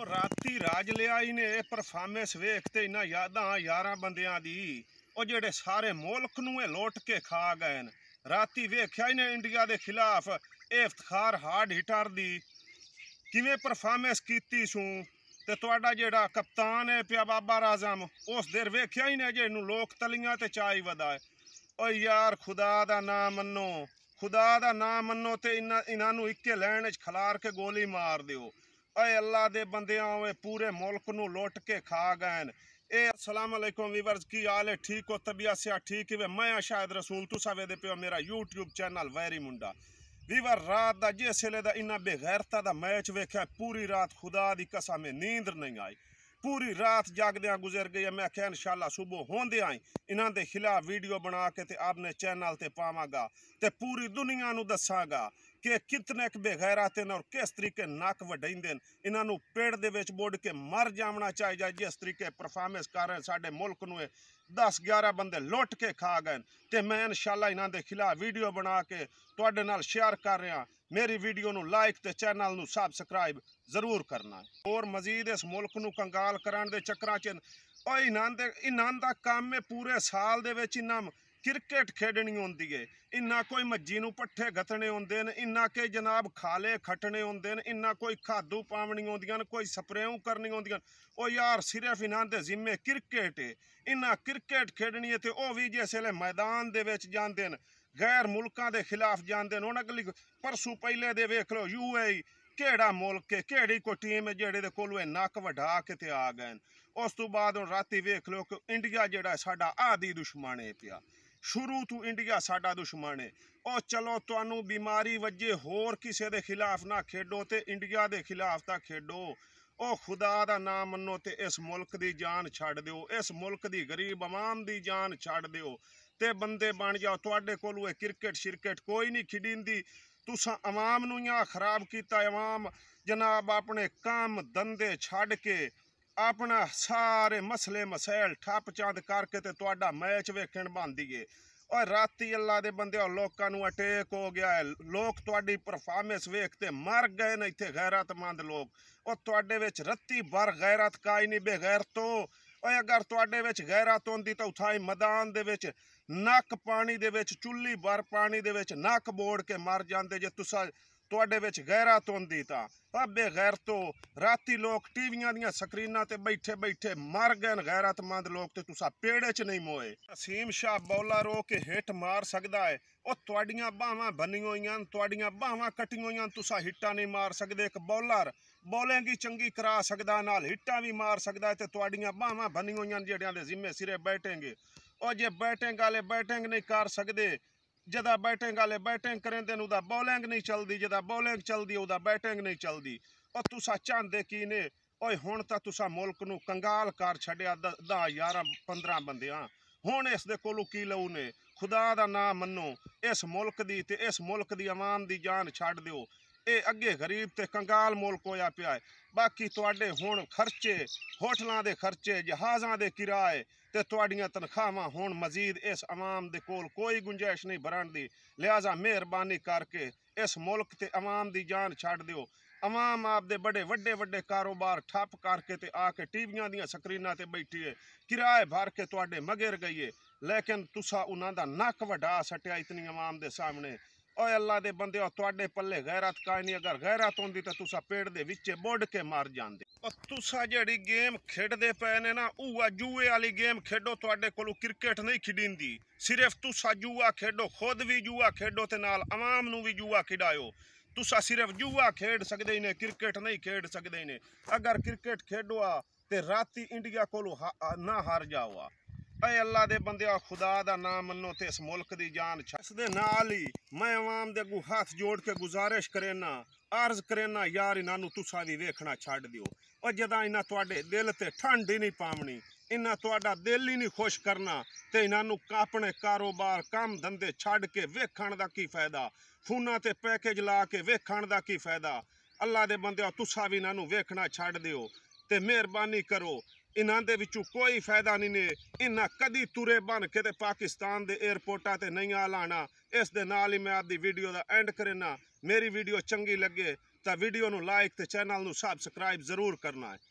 ਉਹ ਰਾਤੀ ਰਾਜ ਲਿਆ ਹੀ ਨੇ ਇਹ ਪਰਫਾਰਮੈਂਸ ਵੇਖ ਤੇ ਇਨਾ ਯਾਦਾਂ ਯਾਰਾਂ ਬੰਦਿਆਂ ਦੀ ਉਹ ਜਿਹੜੇ ਸਾਰੇ ਮੁਲਕ ਨੂੰ ਇਹ ਲੋਟ ਕੇ ਖਾ ਗਏ ਨੇ ਰਾਤੀ ਵੇਖਿਆ ਹੀ ਨੇ ਇੰਡੀਆ ਦੇ ਖਿਲਾਫ ਇਹ ਇਫਤਖਾਰ ਹਾਰਡ ਹਿਟਰ ਦੀ ਕਿਵੇਂ ਪਰਫਾਰਮੈਂਸ ਕੀਤੀ ਸੂ ਤੇ ਤੁਹਾਡਾ ਜਿਹੜਾ ਕਪਤਾਨ ਹੈ ਪਿਆ ਬਾਬਾ ਰਾਜ਼ਮ ਉਸ ਦੇਰ ਵੇਖਿਆ ਹੀ ਨੇ ਜਿਹਨੂੰ ਲੋਕ ਤਲੀਆਂ ਤੇ ਚਾਈ ਵਦਾ ਓ ਯਾਰ ਖੁਦਾ ਦਾ ਨਾਮ ਮੰਨੋ ਖੁਦਾ ਦਾ ਨਾਮ ਮੰਨੋ ਤੇ ਇਹਨਾਂ ਨੂੰ ਇੱਕੇ ਲੈਣ 'ਚ ਖਲਾਰ ਕੇ ਗੋਲੀ ਮਾਰ ਦਿਓ ਐ ਅੱਲਾ ਦੇ ਬੰਦਿਆਂ ਓਏ ਪੂਰੇ ਮੁਲਕ ਨੂੰ ਲੁੱਟ ਕੇ ਖਾ ए असलम वीवर्स की हाल है ठीक हो तबियत से ठीक वे मैं शायद रसूल तुसा वे पे मेरा यूट्यूब चैनल वैरी मुंडा वीवर रात का जिस वेले का इन्ना बेगैरता मैच वेख्या पूरी रात खुदा की में नींद नहीं आई ਪੂਰੀ ਰਾਤ ਜਾਗਦਿਆਂ ਗੁਜ਼ਰ ਗਈ ਐ ਮੈਂ ਆਖਿਆ ਇਨਸ਼ਾਅੱਲਾ ਸਵੇਰ ਹੋਂਦੇ ਆਂ ਇਹਨਾਂ ਦੇ ਖਿਲਾਫ ਵੀਡੀਓ ਬਣਾ ਕੇ ਤੇ ਆਪਣੇ ਚੈਨਲ ਤੇ ਪਾਵਾਂਗਾ ਤੇ ਪੂਰੀ ਦੁਨੀਆ ਨੂੰ ਦੱਸਾਂਗਾ ਕਿ ਕਿਤਨੇ ਇੱਕ ਬੇਗੈਰਤ ਨੇ ਔਰ ਕਿਸ ਤਰੀਕੇ ਨੱਕ ਵਡਾਈਂਦੇ ਨੇ ਇਹਨਾਂ ਨੂੰ ਪੇੜ ਦੇ ਵਿੱਚ ਬੋੜ ਕੇ ਮਰ ਜਾਵਣਾ ਚਾਹੀਦਾ ਜਿਸ ਤਰੀਕੇ ਪਰਫਾਰਮੈਂਸ ਕਰ ਰਹੇ ਸਾਡੇ ਮੁਲਕ ਨੂੰ 10 11 ਬੰਦੇ ਲੁੱਟ ਕੇ ਖਾ ਗਏ ਤੇ ਮੈਂ ਇਨਸ਼ਾਅੱਲਾ ਇਹਨਾਂ ਦੇ ਖਿਲਾਫ ਵੀਡੀਓ ਬਣਾ ਕੇ ਤੁਹਾਡੇ ਨਾਲ ਸ਼ੇਅਰ ਕਰ ਰਿਹਾ ਮੇਰੀ ਵੀਡੀਓ ਨੂੰ ਲਾਈਕ ਤੇ ਚੈਨਲ ਨੂੰ ਸਬਸਕ੍ਰਾਈਬ ਜ਼ਰੂਰ ਕਰਨਾ ਹੋਰ ਮਜ਼ੀਦ ਇਸ ਮੁਲਕ ਨੂੰ ਕੰਗਾਲ ਕਰਨ ਦੇ ਚੱਕਰਾਂ 'ਚ ਉਹ ਇਨਾਂ ਦੇ ਇਨਾਂ ਦਾ ਕੰਮ ਹੈ ਪੂਰੇ ਸਾਲ ਦੇ ਵਿੱਚ ਇਨਾਂ ਕ੍ਰਿਕਟ ਖੇਡਣੀ ਹੁੰਦੀ ਏ ਇੰਨਾ ਕੋਈ ਮੱਜੀ ਨੂੰ ਪੱਠੇ ਗਤਣੇ ਹੁੰਦੇ ਨੇ ਇੰਨਾ ਕੇ ਜਨਾਬ ਖਾਲੇ ਖਟਣੇ ਹੁੰਦੇ ਨੇ ਇੰਨਾ ਕੋਈ ਖਾਦੂ ਪਾਵਣੀ ਹੁੰਦੀਆਂ ਨੇ ਕੋਈ ਸਪਰੇਅ ਕਰਨੀ ਹੁੰਦੀਆਂ ਉਹ ਯਾਰ ਸਿਰਫ ਇਨਾਂ ਦੇ ਜ਼ਿੰਮੇ ਕ੍ਰਿਕਟ ਏ ਇੰਨਾ ਕ੍ਰਿਕਟ ਖੇਡਣੀ ਏ ਤੇ ਉਹ ਵੀ ਜਿਸ ਵੇਲੇ ਮੈਦਾਨ ਦੇ ਵਿੱਚ ਜਾਂਦੇ ਨੇ ਗੈਰ ਮੁਲਕਾਂ ਦੇ ਖਿਲਾਫ ਜਾਂਦੇ ਨੇ ਉਹਨਾਂ ਕੋਲ ਪਰਸੂ ਪਹਿਲੇ ਦੇ ਵੇਖ ਲਓ ਯੂਏਈ ਕਿਹੜਾ ਮੁਲਕ ਹੈ ਕਿਹੜੀ ਕੋ ਟੀਮ ਹੈ ਜਿਹੜੇ ਦੇ ਕੋਲ ਇਹ ਨੱਕ ਵਢਾ ਕੇ ਤੇ ਆ ਗਏ ਉਸ ਤੋਂ ਬਾਅਦ ਹੁਣ ਰਾਤੀ ਵੇਖ ਲਓ ਕਿ ਇੰਡੀਆ ਜਿਹੜਾ ਸਾਡਾ ਆਦੀ ਦੁਸ਼ਮਣ ਹੈ ਪਿਆ ਸ਼ੁਰੂ ਤੋਂ ਇੰਡੀਆ ਸਾਡਾ ਦੁਸ਼ਮਣ ਹੈ ਉਹ ਚਲੋ ਤੁਹਾਨੂੰ ਬਿਮਾਰੀ ਵਜੇ ਹੋਰ ਕਿਸੇ ਦੇ ਖਿਲਾਫ ਨਾ ਖੇਡੋ ਤੇ ਇੰਡੀਆ ਦੇ ਖਿਲਾਫ ਤਾਂ ਖੇਡੋ ਉਹ ਖੁਦਾ ਦਾ ਨਾਮ ਮੰਨੋ ਤੇ ਇਸ ਮੁਲਕ ਦੀ ਜਾਨ ਛੱਡ ਦਿਓ ਇਸ ਮੁਲਕ ਦੀ ਗਰੀਬ ਆਵਾਮ ਦੀ ਜਾਨ ਛੱਡ ਦਿਓ ਤੇ ਬੰਦੇ ਬਣ ਜਾਓ ਤੁਹਾਡੇ ਕੋਲ ਉਹ ਕ੍ਰਿਕਟ ਸ਼ਿਰਕਟ ਕੋਈ ਨਹੀਂ ਖਿਡਿੰਦੀ ਤੁਸੀਂ ਆਵਾਮ ਨੂੰ ਆ ਖਰਾਬ ਕੀਤਾ ਆਵਾਮ ਜਨਾਬ ਆਪਣੇ ਕੰਮ ਦੰਦੇ ਛੱਡ ਕੇ ਆਪਣਾ ਸਾਰੇ ਮਸਲੇ ਮਸੈਲ ਠੱਪ ਚੰਦ ਕਰਕੇ ਤੇ ਤੁਹਾਡਾ ਮੈਚ ਵੇਖਣ ਬੰਦੀ ਏ ਰਾਤੀ ਅੱਲਾ ਦੇ ਬੰਦੇ ਲੋਕਾਂ ਨੂੰ ਅਟੈਕ ਹੋ ਗਿਆ ਹੈ ਲੋਕ ਤੁਹਾਡੀ ਪਰਫਾਰਮੈਂਸ ਵੇਖ ਤੇ ਮਰ ਗਏ ਨੇ ਇੱਥੇ ਗੈਰਤਮੰਦ ਲੋਕ ਉਹ ਤੁਹਾਡੇ ਵਿੱਚ ਰੱਤੀ ਬਰ ਗੈਰਤ ਕਾਇ ਨਹੀਂ ਬੇਗੈਰਤੋ ਓਏ ਅਗਰ ਤੁਹਾਡੇ ਵਿੱਚ ਗੈਰਤ ਹੁੰਦੀ ਤਾਂ ਉਠਾਈ ਮੈਦਾਨ ਦੇ ਵਿੱਚ ਨੱਕ ਪਾਣੀ ਦੇ ਵਿੱਚ ਚੁੱਲੀ ਵਰ ਪਾਣੀ ਦੇ ਵਿੱਚ ਨੱਕ ਬੋੜ ਕੇ ਮਰ ਜਾਂਦੇ ਜੇ ਤੁਸੀਂ ਤੁਹਾਡੇ ਵਿੱਚ ਗਹਿਰਾ ਤੁੰਦੀ ਤਾਂ ਬਾਬੇ ਗੈਰਤੋ ਰਾਤੀ ਲੋਕ ਟੀਵੀਆਂ ਦੀਆਂ ਸਕਰੀਨਾਂ ਤੇ ਬੈਠੇ ਬੈਠੇ ਮਰ ਗਏ ਨੇ ਗੈਰਤਮੰਦ ਲੋਕ ਤੇ ਤੁਸੀਂ ਪੇੜੇ 'ਚ ਨਹੀਂ ਮੋਏ ਅਸੀਮ ਸ਼ਾਹ ਬੌਲਾ ਰੋ ਕੇ ਹਿੱਟ ਮਾਰ ਸਕਦਾ ਹੈ ਉਹ ਤੁਹਾਡੀਆਂ ਬਾਹਾਂ ਬੰਨੀ ਹੋਈਆਂ ਤੁਹਾਡੀਆਂ ਬਾਹਾਂ ਕੱਟੀਆਂ ਹੋਈਆਂ ਤੁਸੀਂ ਹਿੱਟਾਂ ਨਹੀਂ ਮਾਰ ਸਕਦੇ ਇੱਕ ਬੌਲਰ ਬੋਲਿੰਗ ਚੰਗੀ ਕਰਾ ਸਕਦਾ ਨਾਲ ਹਿੱਟਾਂ ਵੀ ਮਾਰ ਸਕਦਾ ਤੇ ਤੁਹਾਡੀਆਂ ਬਾਹਾਂ ਬੰਨੀ ਹੋਈਆਂ ਜਿਹੜਿਆਂ ਦੇ ਜ਼ਿੰਮੇ ਸਿਰੇ ਬੈਠेंगे ਉਹ ਜੇ ਬੈਟਿੰਗ ਵਾਲੇ ਬੈਟਿੰਗ ਨਹੀਂ ਕਰ ਸਕਦੇ ਜਦਾ ਬੈਟਿੰਗ ਵਾਲੇ ਬੈਟਿੰਗ ਕਰਦੇ ਤੇ ਉਹਦਾ ਬੋਲਿੰਗ ਨਹੀਂ ਚੱਲਦੀ ਜਦਾ ਬੋਲਿੰਗ ਚੱਲਦੀ ਉਹਦਾ ਬੈਟਿੰਗ ਨਹੀਂ ਚੱਲਦੀ ਉਹ ਤੁਸੀਂ ਚਾਹੁੰਦੇ ਕੀ ਨੇ ਓਏ ਹੁਣ ਤਾਂ ਤੁਸੀਂ ਮੁਲਕ ਨੂੰ ਕੰਗਾਲ ਕਰ ਛੱਡਿਆ 10 11 15 ਬੰਦਿਆਂ ਹੁਣ ਇਸ ਦੇ ਕੋਲੋਂ ਕੀ ਲਊ ਨੇ ਖੁਦਾ ਦਾ ਨਾਮ ਮੰਨੋ ਇਸ ਮੁਲਕ ਦੀ ਤੇ ਇਸ ਮੁਲਕ ਦੀ ਆਵਾਮ ਦੀ ਜਾਨ ਛੱਡ ਦਿਓ ਇਹ ਅੱਗੇ ਗਰੀਬ ਤੇ ਕੰਗਾਲ ਮੁਲਕ ਹੋਇਆ ਪਿਆ ਹੈ ਬਾਕੀ ਤੁਹਾਡੇ ਹੁਣ ਖਰਚੇ ਹੋਟਲਾਂ ਦੇ ਖਰਚੇ ਜਹਾਜ਼ਾਂ ਦੇ ਕਿਰਾਏ ਤੇ ਤੁਹਾਡੀਆਂ ਤਨਖਾਹਾਂ ਹੁਣ ਮਜ਼ੀਦ ਇਸ ਆਵਾਮ ਦੇ ਕੋਲ ਕੋਈ ਗੁੰਜਾਇਸ਼ ਨਹੀਂ ਭਰਨ ਦੀ ਲਿਆਜ਼ਾ ਮਿਹਰਬਾਨੀ ਕਰਕੇ ਇਸ ਮੁਲਕ ਤੇ ਆਵਾਮ ਦੀ ਜਾਨ ਛੱਡ ਦਿਓ ਆਵਾਮ ਆਪਦੇ ਬੜੇ ਵੱਡੇ ਵੱਡੇ ਕਾਰੋਬਾਰ ਠੱਪ ਕਰਕੇ ਤੇ ਆ ਕੇ ਟੀਵੀਆਂ ਦੀਆਂ ਸਕਰੀਨਾਂ ਤੇ ਬੈਠੀ ਹੈ ਕਿਰਾਏ ਭਰ ਕੇ ਤੁਹਾਡੇ ਮਗਰ ਗਈਏ ਲੇਕਿਨ ਤੁਸੀਂ ਉਹਨਾਂ ਦਾ ਨੱਕ ਵਡਾ ਸਟਿਆ ਇਤਨੀ ਆਵਾਮ ਦੇ ਸਾਹਮਣੇ ਓਏ ਅੱਲਾ ਦੇ ਬੰਦਿਓ ਤੁਹਾਡੇ ਪੱਲੇ ਗੈਰਤ ਕਾਇ ਨਹੀਂ ਅਗਰ ਗੈਰਤ ਹੁੰਦੀ ਤਾਂ ਤੁਸੀਂ ਪੇੜ ਦੇ ਵਿੱਚੇ ਬੁੱਢ ਕੇ ਮਾਰ ਜਾਂਦੇ ਪਰ ਤੁਸੀਂ ਜਿਹੜੀ ਗੇਮ ਖੇਡਦੇ ਪਏ ਨੇ ਨਾ ਉਹ ਜੂਏ ਵਾਲੀ ਗੇਮ ਖੇਡੋ ਤੁਹਾਡੇ ਕੋਲੋਂ ਕ੍ਰਿਕਟ ਨਹੀਂ ਖਿਡਿੰਦੀ ਸਿਰਫ ਤੁਸੀਂ ਜੂਆ ਖੇਡੋ ਖੁਦ ਵੀ ਜੂਆ ਖੇਡੋ ਤੇ ਨਾਲ ਆਵਾਮ ਨੂੰ ਵੀ ਜੂਆ ਖਿਡਾਇਓ ਤੁਸੀਂ ਸਿਰਫ ਜੂਆ ਖੇਡ ਸਕਦੇ ਨੇ ਕ੍ਰਿਕਟ ਨਹੀਂ ਖੇਡ ਸਕਦੇ ਨੇ ਅਗਰ ਕ੍ਰਿਕਟ ਖੇਡੋ ਆ ਤੇ ਰਾਤੀ ਇੰਡੀਆ ਕੋਲੋਂ ਨਾ ਹਾਰ ਜਾਓ ਆ ਐ ਅੱਲਾ ਦੇ ਬੰਦਿਆ ਖੁਦਾ ਦਾ ਨਾਮ ਮੰਨੋ ਤੇ ਇਸ ਮੁਲਕ ਦੀ ਜਾਨ ਇਸ ਦੇ ਨਾਲ ਹੀ ਮੈਂ ਆਵਾਮ ਦੇ ਅੱਗੋਂ ਹੱਥ ਜੋੜ ਕੇ ਗੁਜ਼ਾਰਿਸ਼ ਕਰੇਨਾ ਅਰਜ਼ ਕਰੇਨਾ ਯਾਰ ਇਹਨਾਂ ਨੂੰ ਤੁਸੀਂ ਵੀ ਵੇਖਣਾ ਛੱਡ ਦਿਓ ਉਹ ਜਦਾਂ ਇਹਨਾਂ ਤੁਹਾਡੇ ਦਿਲ ਤੇ ਠੰਡ ਹੀ ਨਹੀਂ ਪਾਵਣੀ ਇਹਨਾਂ ਤੁਹਾਡਾ ਦਿਲ ਹੀ ਨਹੀਂ ਖੁਸ਼ ਕਰਨਾ ਤੇ ਇਹਨਾਂ ਨੂੰ ਆਪਣੇ ਕਾਰੋਬਾਰ ਕੰਮ ਧੰਦੇ ਛੱਡ ਕੇ ਵੇਖਣ ਦਾ ਕੀ ਫਾਇਦਾ ਫੋਨਾਂ ਤੇ ਪੈਕੇਜ ਲਾ ਕੇ ਵੇਖਣ ਦਾ ਕੀ ਫਾਇਦਾ ਅੱਲਾ ਦੇ ਬੰਦਿਓ ਤੁਸੀਂ ਵੀ ਇਹਨਾਂ ਨੂੰ ਵੇਖਣਾ ਛੱਡ ਦਿਓ ਤੇ ਮਿਹਰਬਾਨੀ ਕਰੋ ਇਹਨਾਂ ਦੇ ਵਿੱਚੋਂ ਕੋਈ ਫਾਇਦਾ ਨਹੀਂ ਨੇ ਇਹਨਾਂ ਕਦੀ ਤੁਰੇ ਬਣ ਕੇ ਤੇ ਪਾਕਿਸਤਾਨ ਦੇ 에ਅਰਪੋਰਟਾਂ ਤੇ ਨਹੀਂ ਆ ਲਾਣਾ ਇਸ ਦੇ ਨਾਲ ਹੀ ਮੈਂ ਆਪਦੀ ਵੀਡੀਓ ਦਾ ਐਂਡ ਕਰਨਾ ਮੇਰੀ ਵੀਡੀਓ ਚੰਗੀ ਲੱਗੇ ਤਾਂ ਵੀਡੀਓ ਨੂੰ ਲਾਈਕ ਤੇ ਚੈਨਲ ਨੂੰ ਸਬਸਕ੍ਰਾਈਬ ਜ਼ਰੂਰ ਕਰਨਾ ਹੈ